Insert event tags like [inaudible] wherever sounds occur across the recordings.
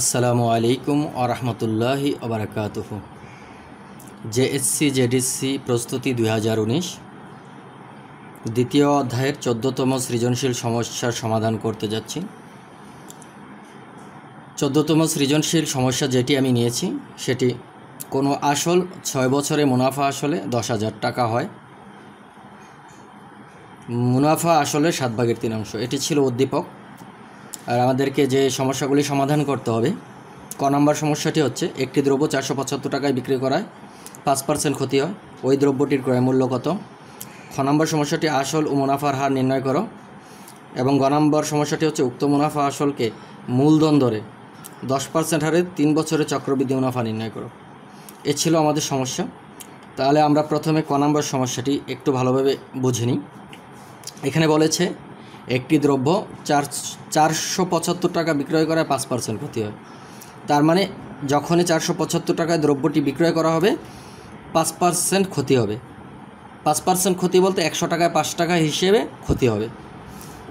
আসসালামু আলাইকুম আরহামতুল্লাহি আবরাকাতহ JSC JDC প্রস্তুতি দুই দ্বিতীয় অধ্যায়ের চোদ্দতম সৃজনশীল সমস্যার সমাধান করতে যাচ্ছি চোদ্দতম সৃজনশীল সমস্যা যেটি আমি নিয়েছি সেটি কোনো আসল ছয় বছরে মুনাফা আসলে দশ হাজার টাকা হয় মুনাফা আসলে সাত ভাগের তিন অংশ এটি ছিল উদ্দীপক আর আমাদেরকে যে সমস্যাগুলি সমাধান করতে হবে ক নম্বর সমস্যাটি হচ্ছে একটি দ্রব্য চারশো পঁচাত্তর টাকায় বিক্রি করায় পাঁচ পার্সেন্ট ক্ষতি হয় ওই দ্রব্যটির ক্রয়মূল্য কত খ নম্বর সমস্যাটি আসল ও মুনাফার হার নির্ণয় করো এবং গ নম্বর সমস্যাটি হচ্ছে উক্ত মুনাফা আসলকে মূলধন ধরে দশ পার্সেন্ট হারে তিন বছরের চক্রবৃদ্ধি মুনাফা নির্ণয় করো এ ছিল আমাদের সমস্যা তাহলে আমরা প্রথমে ক নম্বর সমস্যাটি একটু ভালোভাবে বুঝে নিই এখানে বলেছে একটি দ্রব্য চার চারশো পঁচাত্তর টাকা বিক্রয় করায় পাঁচ পার্সেন্ট ক্ষতি হয় তার মানে যখনই চারশো পঁচাত্তর টাকায় দ্রব্যটি বিক্রয় করা হবে পাঁচ পার্সেন্ট ক্ষতি হবে পাঁচ পার্সেন্ট ক্ষতি বলতে একশো টাকায় পাঁচ টাকা হিসেবে ক্ষতি হবে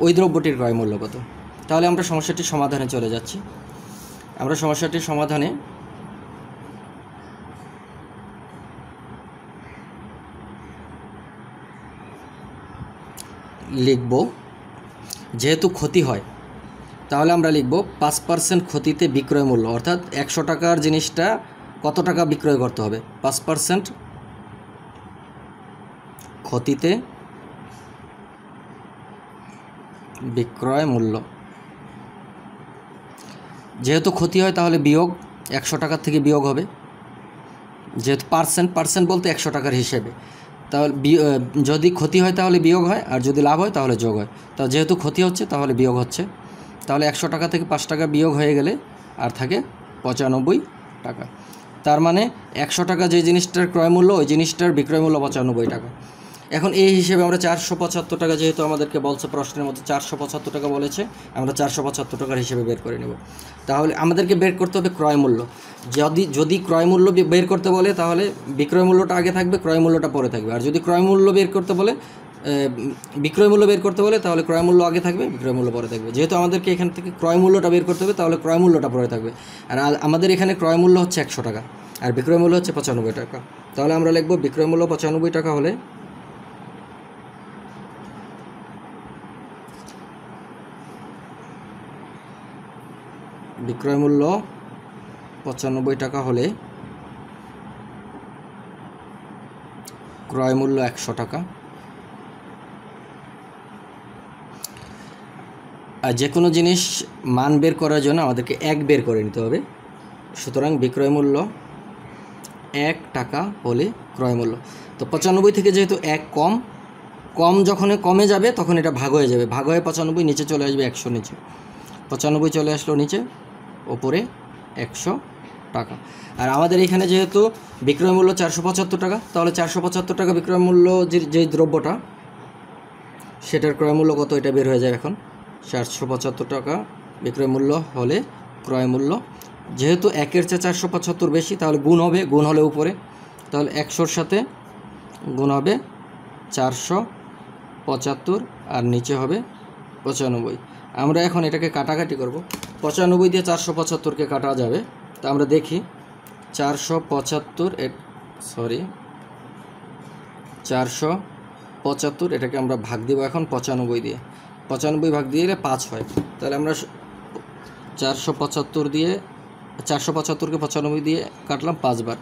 ওই দ্রব্যটির ক্রয় মূল্য কত তাহলে আমরা সমস্যাটির সমাধানে চলে যাচ্ছি আমরা সমস্যাটির সমাধানে লিখব যেহেতু ক্ষতি হয় তাহলে আমরা লিখব পাঁচ পার্সেন্ট ক্ষতিতে বিক্রয় মূল্য অর্থাৎ একশো টাকার জিনিসটা কত টাকা বিক্রয় করতে হবে পাঁচ পার্সেন্ট ক্ষতিতে বিক্রয় মূল্য যেহেতু ক্ষতি হয় তাহলে বিয়োগ একশো টাকার থেকে বিয়োগ হবে যেহেতু পার্সেন্ট পার্সেন্ট বলতে একশো টাকার হিসেবে তাহলে যদি ক্ষতি হয় তাহলে বিয়োগ হয় আর যদি লাভ হয় তাহলে যোগ হয় তা যেহেতু ক্ষতি হচ্ছে তাহলে বিয়োগ হচ্ছে তাহলে একশো টাকা থেকে পাঁচ টাকা বিয়োগ হয়ে গেলে আর থাকে পঁচানব্বই টাকা তার মানে একশো টাকা যে জিনিসটার ক্রয়মূল্য ওই জিনিসটার বিক্রয়মূল্য পঁচানব্বই টাকা এখন এই হিসেবে আমরা চারশো পঁচাত্তর টাকা যেহেতু আমাদেরকে বলছে প্রশ্নের মতো চারশো পঁচাত্তর টাকা বলেছে আমরা চারশো পঁচাত্তর টাকার হিসেবে বের করে নেব তাহলে আমাদেরকে বের করতে হবে ক্রয়মূল্য যদি যদি ক্রয় মূল্য বের করতে বলে তাহলে বিক্রয় মূল্যটা আগে থাকবে ক্রয় মূল্যটা পরে থাকবে আর যদি ক্রয় মূল্য বের করতে বলে বিক্রয় মূল্য বের করতে বলে তাহলে ক্রয় মূল্য আগে থাকবে বিক্রয় মূল্য পরে থাকবে যেহেতু আমাদেরকে এখান থেকে ক্রয় মূল্যটা বের করতে হবে তাহলে ক্রয় মূল্যটা পরে থাকবে আর আমাদের এখানে ক্রয় মূল্য হচ্ছে একশো টাকা আর বিক্রয় মূল্য হচ্ছে পঁচানব্বই টাকা তাহলে আমরা লিখব বিক্রয় মূল্য পঁচানব্বই টাকা হলে বিক্রয় মূল্য পঁচানব্বই টাকা হলে ক্রয় মূল্য একশো টাকা আর যে কোনো জিনিস মান বের করার জন্য আমাদেরকে এক বের করে নিতে হবে সুতরাং বিক্রয় মূল্য এক টাকা হলে ক্রয় মূল্য তো পঁচানব্বই থেকে যেহেতু এক কম কম যখন কমে যাবে তখন এটা ভাগ হয়ে যাবে ভাগ হয়ে পঁচানব্বই নিচে চলে আসবে একশো নিচে পঁচানব্বই চলে আসলো নিচে ওপরে একশো টাকা আর আমাদের এখানে যেহেতু বিক্রয় মূল্য চারশো পঁচাত্তর টাকা তাহলে চারশো পঁচাত্তর টাকা বিক্রয় মূল্য যে দ্রব্যটা সেটার ক্রয় মূল্য কত এটা বের হয়ে যায় এখন চারশো পঁচাত্তর টাকা বিক্রয় মূল্য হলে ক্রয় মূল্য যেহেতু একের চেয়ে চারশো পঁচাত্তর বেশি তাহলে গুণ হবে গুণ হলে উপরে তাহলে একশোর সাথে গুণ হবে চারশো পঁচাত্তর আর নিচে হবে পঁচানব্বই আমরা এখন এটাকে কাটাকাটি করব পঁচানব্বই দিয়ে চারশো পঁচাত্তরকে কাটা যাবে তা আমরা দেখি চারশো পঁচাত্তর সরি চারশো পঁচাত্তর এটাকে আমরা ভাগ দিব এখন পঁচানব্বই দিয়ে পঁচানব্বই ভাগ দিয়ে গেলে পাঁচ হয় তাহলে আমরা চারশো পঁচাত্তর দিয়ে চারশো পঁচাত্তরকে পঁচানব্বই দিয়ে কাটলাম পাঁচবার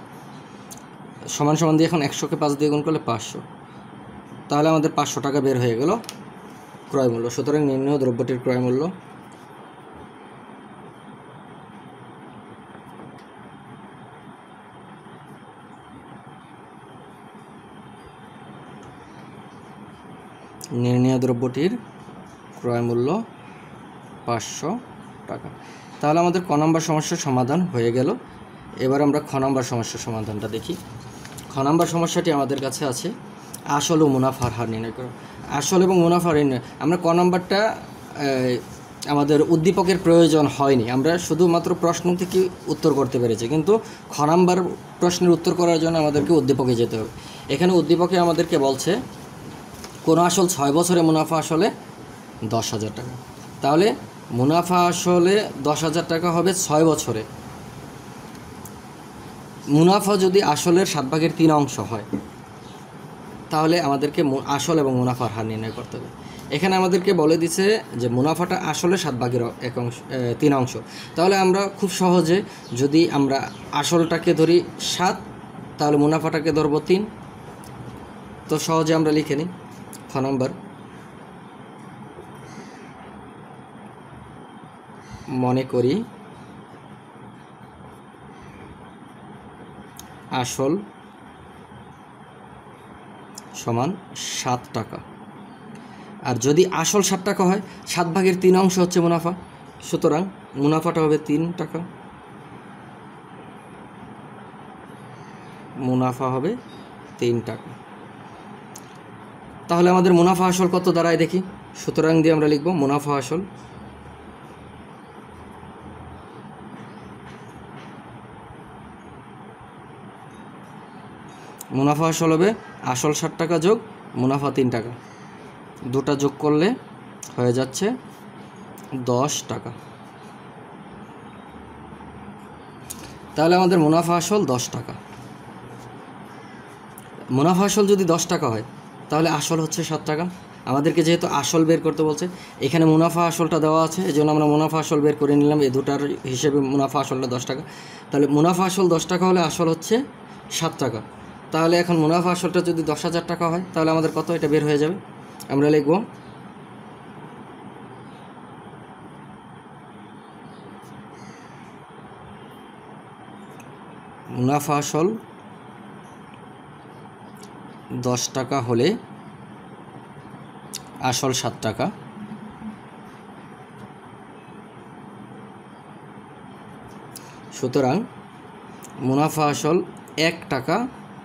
সমান সমান দিয়ে এখন একশোকে পাঁচ দিয়ে গুণ করলে পাঁচশো তাহলে আমাদের পাঁচশো টাকা বের হয়ে গেল ক্রয়মূল্য সুতরাং নির্ণয় দ্রব্যটির ক্রয়মূল্য নির্ণয় দ্রব্যটির ক্রয় মূল্য পাঁচশো টাকা তাহলে আমাদের ক নম্বর সমস্যার সমাধান হয়ে গেল এবার আমরা খ নম্বর সমস্যার সমাধানটা দেখি খ নম্বর সমস্যাটি আমাদের কাছে আছে আসল ও মুনাফার হার নির্ণয় করা আসল এবং মুনাফার নির্ণয় আমরা ক নম্বরটা আমাদের উদ্দীপকের প্রয়োজন হয়নি আমরা শুধুমাত্র প্রশ্ন থেকে উত্তর করতে পেরেছি কিন্তু খ নম্বর প্রশ্নের উত্তর করার জন্য আমাদেরকে উদ্দীপকে যেতে হবে এখানে উদ্দীপকে আমাদেরকে বলছে কোনো আসল ছয় বছরে মুনাফা আসলে দশ হাজার টাকা তাহলে মুনাফা আসলে দশ হাজার টাকা হবে ছয় বছরে মুনাফা যদি আসলের সাত ভাগের তিন অংশ হয় তাহলে আমাদেরকে আসল এবং মুনাফার হার নির্ণয় করতে হবে এখানে আমাদেরকে বলে দিছে যে মুনাফাটা আসলে সাত ভাগের এক অংশ তিন অংশ তাহলে আমরা খুব সহজে যদি আমরা আসলটাকে ধরি সাত তাহলে মুনাফাটাকে ধরবো তিন তো সহজে আমরা লিখে নিই খ নম্বর মনে করি আসল সমান সাত টাকা আর যদি আসল সাত টাকা হয় সাত ভাগের তিন অংশ হচ্ছে মুনাফা সুতরাং মুনাফাটা হবে তিন টাকা মুনাফা হবে তিন টাকা তাহলে আমাদের মুনাফা আসল কত দাঁড়ায় দেখি সুতরাং দিয়ে আমরা লিখব মুনাফা আসল মুনাফা আসল হবে আসল ষাট টাকা যোগ মুনাফা তিন টাকা দুটা যোগ করলে হয়ে যাচ্ছে দশ টাকা তাহলে আমাদের মুনাফা আসল দশ টাকা মুনাফা আসল যদি দশ টাকা হয় তাহলে আসল হচ্ছে সাত টাকা আমাদেরকে যেহেতু আসল বের করতে বলছে এখানে মুনাফা আসলটা দেওয়া আছে এই জন্য আমরা মুনাফা আসল বের করে নিলাম এ দুটার হিসেবে মুনাফা আসলটা দশ টাকা তাহলে মুনাফা আসল দশ টাকা হলে আসল হচ্ছে সাত টাকা তাহলে এখন মুনাফা আসলটা যদি দশ হাজার টাকা হয় তাহলে আমাদের কত এটা বের হয়ে যাবে আমরা লিখব মুনাফা আসল দশ টাকা হলে আসল সাত টাকা সুতরাং মুনাফা আসল এক টাকা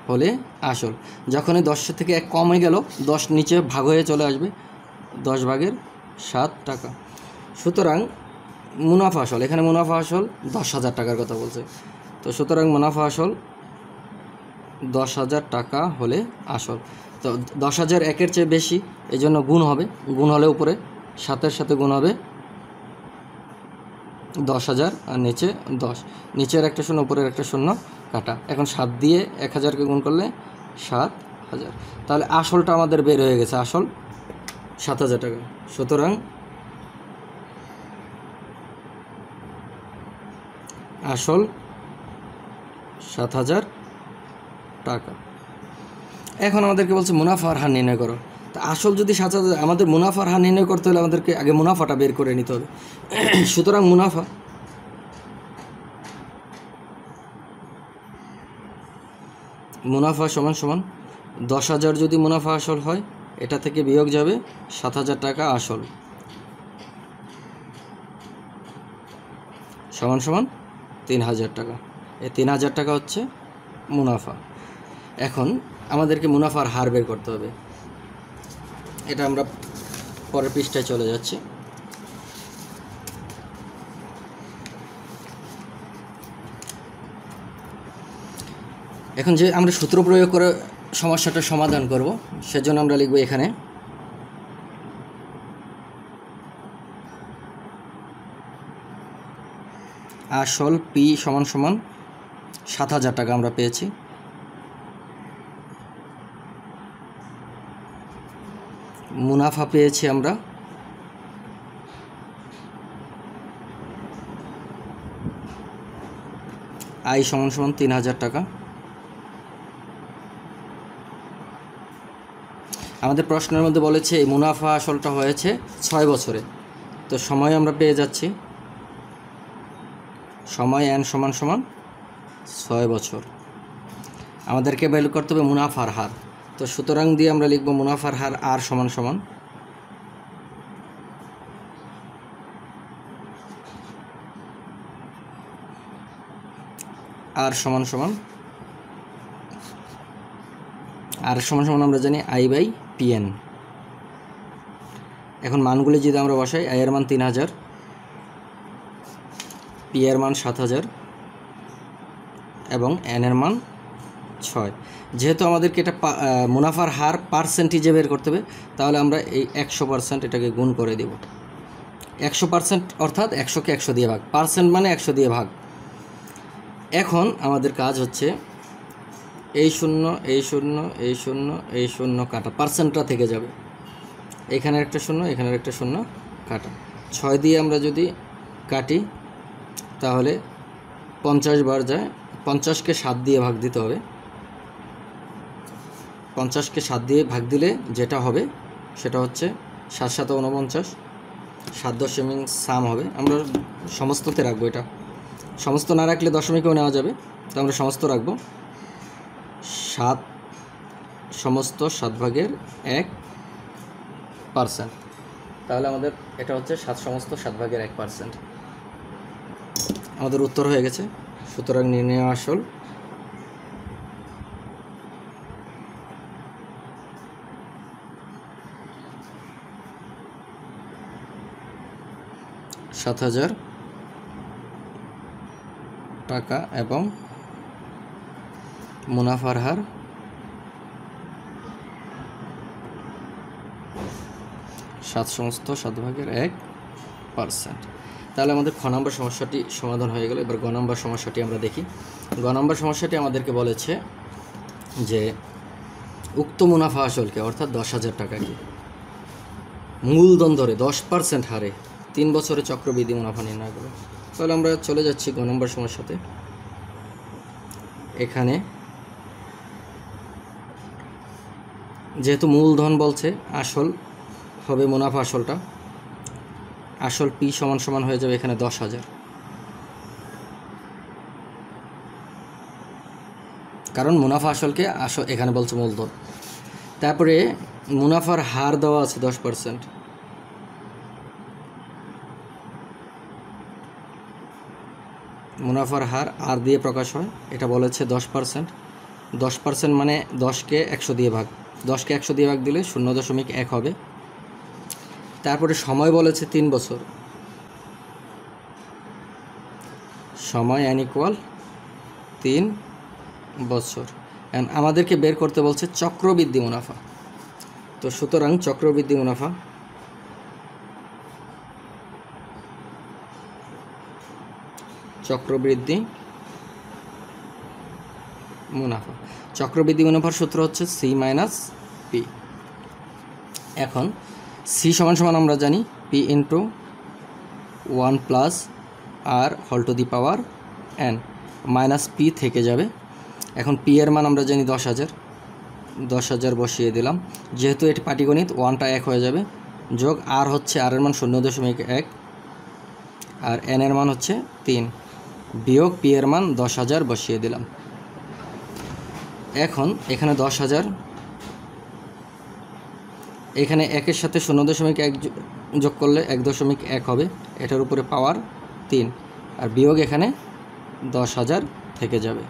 হলে আসল যখন এই দশ থেকে এক কম হয়ে গেল দশ নিচে ভাগ হয়ে চলে আসবে দশ ভাগের সাত টাকা সুতরাং মুনাফা আসল এখানে মুনাফা আসল দশ হাজার টাকার কথা বলছে তো সুতরাং মুনাফা আসল দশ হাজার টাকা হলে আসল তো দশ হাজার একের চেয়ে বেশি এই জন্য গুণ হবে গুণ হলে উপরে সাতের সাথে গুণ হবে দশ হাজার আর নিচে দশ নিচের একটা শূন্য উপরের একটা শূন্য কাটা এখন সাত দিয়ে এক হাজারকে গুণ করলে সাত হাজার তাহলে আসলটা আমাদের বের হয়ে গেছে আসল সাত হাজার টাকা সুতরাং আসল সাত হাজার টাকা এখন আমাদেরকে বলছে মুনাফার হার নির্ণয় করো তা আসল যদি সাত আমাদের মুনাফার হার নির্ণয় করতে হলে আমাদেরকে আগে মুনাফাটা বের করে নিতে হবে [clears throat] সুতরাং মুনাফা মুনাফা সমান সমান দশ হাজার যদি মুনাফা আসল হয় এটা থেকে বিয়োগ যাবে সাত হাজার টাকা আসল সমান সমান তিন হাজার টাকা এই তিন হাজার টাকা হচ্ছে মুনাফা এখন আমাদেরকে মুনাফার হার বের করতে হবে এটা আমরা পরের পৃষ্ঠায় চলে যাচ্ছি এখন যে আমরা সূত্র প্রয়োগ করে সমস্যাটা সমাধান করব সেজন্য আমরা লিখব এখানে আসল পি সমান সমান সাত হাজার টাকা আমরা পেয়েছি মুনাফা পেয়েছি আমরা আই সমান সমান তিন হাজার টাকা আমাদের প্রশ্নের মধ্যে বলেছে এই মুনাফা আসলটা হয়েছে ছয় বছরে তো সময় আমরা পেয়ে যাচ্ছি সময় এন সমান সমান ছয় বছর আমাদেরকে বের করতে হবে মুনাফার হার তো সুতরাং দিয়ে আমরা লিখব মুনাফার হার আর সমান সমান আর সমান সমান আর সমান সমান আমরা জানি আই বাই পিএন এখন মানগুলি যদি আমরা বসাই আই এর মান তিন হাজার পি এর মান সাত হাজার এবং এন এর মান ছয় যেহেতু আমাদেরকে এটা মুনাফার হার পার্সেন্টেজে বের করতে হবে তাহলে আমরা এই একশো পার্সেন্ট এটাকে গুণ করে দেব একশো পার্সেন্ট অর্থাৎ একশোকে একশো দিয়ে ভাগ পার্সেন্ট মানে একশো দিয়ে ভাগ এখন আমাদের কাজ হচ্ছে এই শূন্য এই শূন্য এই শূন্য এই শূন্য কাটা পার্সেন্টটা থেকে যাবে এখানে একটা শূন্য এখানের একটা শূন্য কাটা ছয় দিয়ে আমরা যদি কাটি তাহলে পঞ্চাশ বার যায় পঞ্চাশকে সাত দিয়ে ভাগ দিতে হবে পঞ্চাশকে সাত দিয়ে ভাগ দিলে যেটা হবে সেটা হচ্ছে সাত সাত উনপঞ্চাশ সাত দশমিক সাম হবে আমরা সমস্ততে রাখবো এটা সমস্ত না রাখলে দশমিকেও নেওয়া যাবে তো আমরা সমস্ত রাখবো সাত সমস্ত সাত ভাগের এক পার্সেন্ট তাহলে আমাদের এটা হচ্ছে সাত সমস্ত সাত ভাগের এক পার্সেন্ট আমাদের উত্তর হয়ে গেছে সুতরাং নির্ণয় আসল সাত হাজার টাকা এবং মুনাফার হার সাত সমস্ত সাত ভাগের এক পার্সেন্ট তাহলে আমাদের খ নম্বর সমস্যাটি সমাধান হয়ে গেল এবার গ নম্বর সমস্যাটি আমরা দেখি গ নম্বর সমস্যাটি আমাদেরকে বলেছে যে উক্ত মুনাফা আসলকে অর্থাৎ দশ হাজার টাকাকে মূলধন ধরে দশ পার্সেন্ট হারে তিন বছরে চক্রবৃদ্ধি মুনাফা নির্ণয় করে তাহলে আমরা চলে যাচ্ছি গ নম্বর সমস্যাতে এখানে যেহেতু মূলধন বলছে আসল হবে মুনাফা আসলটা আসল পি সমান সমান হয়ে যাবে এখানে দশ হাজার কারণ মুনাফা আসলকে আসল এখানে বলছে মূলধন তারপরে মুনাফার হার দেওয়া আছে দশ পার্সেন্ট মুনাফার হার আর দিয়ে প্রকাশ হয় এটা বলেছে দশ পার্সেন্ট দশ পার্সেন্ট মানে দশকে একশো দিয়ে ভাগ দশকে একশো দিয়ে ভাগ দিলে শূন্য দশমিক এক হবে তারপরে সময় বলেছে তিন বছর সময় অ্যান ইকুয়াল তিন বছর অ্যান্ড আমাদেরকে বের করতে বলছে চক্রবৃদ্ধি মুনাফা তো সুতরাং চক্রবৃদ্ধি মুনাফা চক্রবৃদ্ধি মুনাফা চক্রবৃদ্ধি মুনাফার সূত্র হচ্ছে সি মাইনাস পি এখন সি সমান সমান আমরা জানি পি ইন্টু ওয়ান প্লাস আর হল to the power N minus P থেকে যাবে এখন পি এর মান আমরা জানি দশ হাজার দশ হাজার বসিয়ে দিলাম যেহেতু এটি পাটিগণিত ওয়ানটা এক হয়ে যাবে যোগ আর হচ্ছে আর এর মান শূন্য দশমিক এক আর এন এর মান হচ্ছে তিন বিয়োগ পি এর মান দশ হাজার বসিয়ে দিলাম এখন এখানে দশ হাজার এখানে একের সাথে শূন্য দশমিক এক যোগ করলে এক দশমিক এক হবে এটার উপরে পাওয়ার তিন আর বিয়োগ এখানে দশ হাজার থেকে যাবে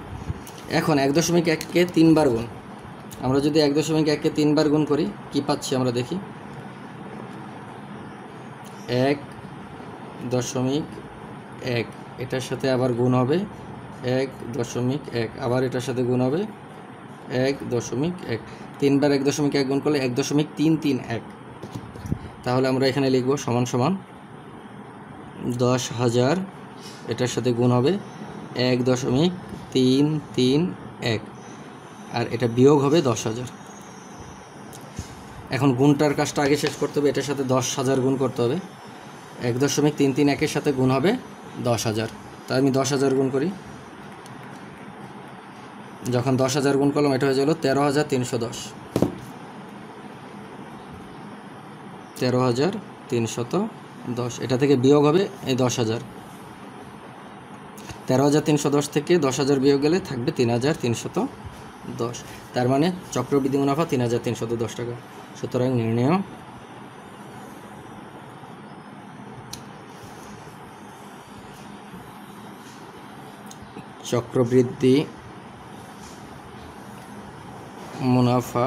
এখন এক দশমিক এককে তিনবার গুণ আমরা যদি এক দশমিক এককে তিনবার গুণ করি কি পাচ্ছি আমরা দেখি এক দশমিক এক এটার সাথে আবার গুণ হবে এক দশমিক এক আবার এটার সাথে গুণ হবে এক দশমিক এক তিনবার এক দশমিক এক গুণ করলে এক দশমিক তিন তিন এক তাহলে আমরা এখানে লিখব সমান সমান দশ হাজার এটার সাথে গুণ হবে এক দশমিক তিন তিন এক আর এটা বিয়োগ হবে দশ হাজার এখন গুণটার কাজটা আগে শেষ করতে হবে এটার সাথে দশ হাজার গুণ করতে হবে এক দশমিক তিন তিন একের সাথে গুণ হবে দশ হাজার তা আমি দশ হাজার গুণ করি যখন দশ হাজার গুণ করলাম এটা হয়ে গেল তেরো হাজার তিনশো দশ তেরো হাজার তিনশত দশ এটা থেকে বিয়োগ হবে এই দশ হাজার তেরো হাজার তিনশো দশ থেকে দশ হাজার বিয়োগ গেলে থাকবে তিন হাজার তিনশত দশ তার মানে চক্রবৃদ্ধি মুনাফা তিন হাজার তিনশত দশ টাকা সুতরাং নির্ণয় চক্রবৃদ্ধি মুনাফা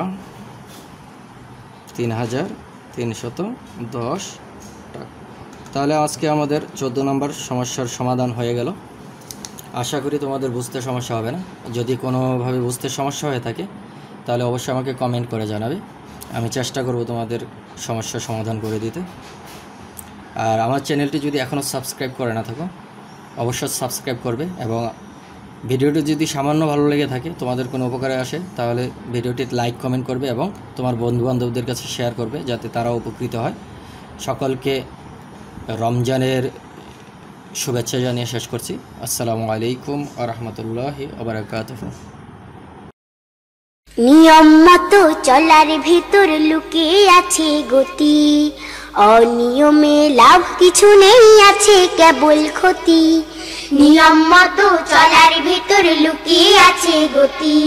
তিন হাজার তিনশত দশ টাকা তাহলে আজকে আমাদের চোদ্দো নম্বর সমস্যার সমাধান হয়ে গেল আশা করি তোমাদের বুঝতে সমস্যা হবে না যদি কোনোভাবে বুঝতে সমস্যা হয়ে থাকে তাহলে অবশ্যই আমাকে কমেন্ট করে জানাবে আমি চেষ্টা করব তোমাদের সমস্যার সমাধান করে দিতে আর আমার চ্যানেলটি যদি এখনও সাবস্ক্রাইব করে না থাকো অবশ্যই সাবস্ক্রাইব করবে এবং ভিডিওটি যদি সামান্য ভালো লেগে থাকে তোমাদের কোনো উপকারে আসে তাহলে ভিডিওটি লাইক কমেন্ট করবে এবং তোমার বন্ধুবান্ধবদের কাছে শেয়ার করবে যাতে তারাও উপকৃত হয় সকলকে রমজানের শুভেচ্ছা জানিয়ে শেষ করছি আসসালামু আলাইকুম আ রহমতুল্লাহ আবরাকাত নিয়ম মতো চলার ভিতর লুকে আছে গতি অনিয়মে লাভ কিছু নেই আছে কেবল ক্ষতি নিয়ম মতো চলার ভিতর লুকিয়ে আছে গতি